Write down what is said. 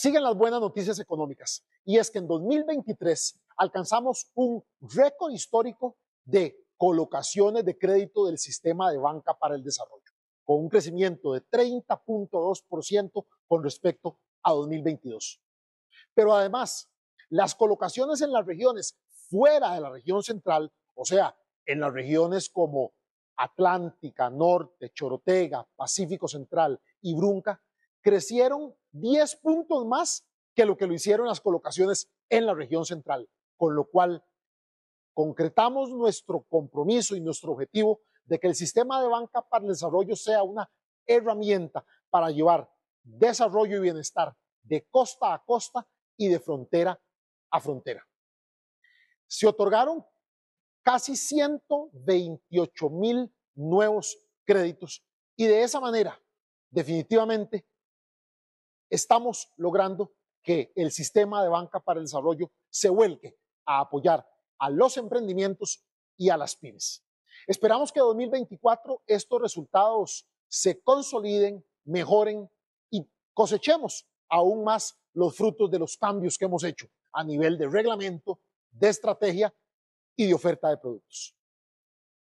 Siguen las buenas noticias económicas y es que en 2023 alcanzamos un récord histórico de colocaciones de crédito del sistema de banca para el desarrollo, con un crecimiento de 30.2% con respecto a 2022. Pero además, las colocaciones en las regiones fuera de la región central, o sea, en las regiones como Atlántica, Norte, Chorotega, Pacífico Central y Brunca, crecieron 10 puntos más que lo que lo hicieron las colocaciones en la región central, con lo cual concretamos nuestro compromiso y nuestro objetivo de que el sistema de banca para el desarrollo sea una herramienta para llevar desarrollo y bienestar de costa a costa y de frontera a frontera. Se otorgaron casi 128 mil nuevos créditos y de esa manera definitivamente estamos logrando que el sistema de banca para el desarrollo se vuelque a apoyar a los emprendimientos y a las pymes. Esperamos que en 2024 estos resultados se consoliden, mejoren y cosechemos aún más los frutos de los cambios que hemos hecho a nivel de reglamento, de estrategia y de oferta de productos.